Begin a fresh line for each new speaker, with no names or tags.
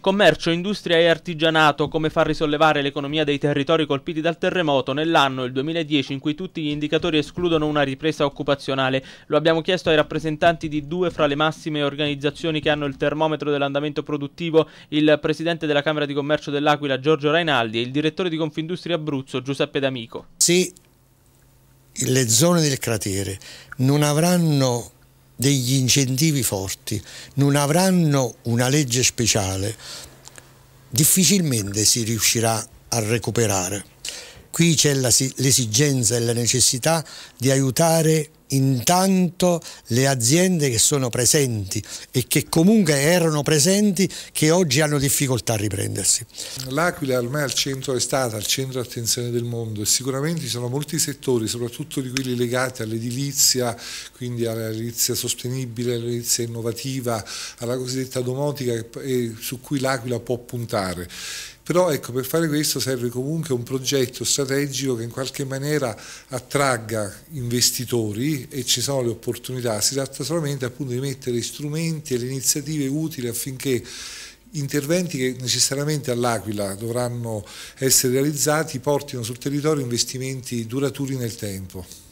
Commercio, industria e artigianato, come far risollevare l'economia dei territori colpiti dal terremoto nell'anno, il 2010, in cui tutti gli indicatori escludono una ripresa occupazionale. Lo abbiamo chiesto ai rappresentanti di due fra le massime organizzazioni che hanno il termometro dell'andamento produttivo, il presidente della Camera di Commercio dell'Aquila, Giorgio Rainaldi, e il direttore di Confindustria Abruzzo, Giuseppe D'Amico. Se
le zone del cratere non avranno degli incentivi forti, non avranno una legge speciale, difficilmente si riuscirà a recuperare. Qui c'è l'esigenza e la necessità di aiutare intanto le aziende che sono presenti e che comunque erano presenti che oggi hanno difficoltà a riprendersi.
L'Aquila ormai al centro è stata, al centro attenzione del mondo e sicuramente ci sono molti settori, soprattutto di quelli legati all'edilizia, quindi all'edilizia sostenibile, all'edilizia innovativa, alla cosiddetta domotica su cui l'Aquila può puntare però ecco, per fare questo serve comunque un progetto strategico che in qualche maniera attragga investitori e ci sono le opportunità, si tratta solamente appunto di mettere strumenti e le iniziative utili affinché interventi che necessariamente all'Aquila dovranno essere realizzati portino sul territorio investimenti duraturi nel tempo.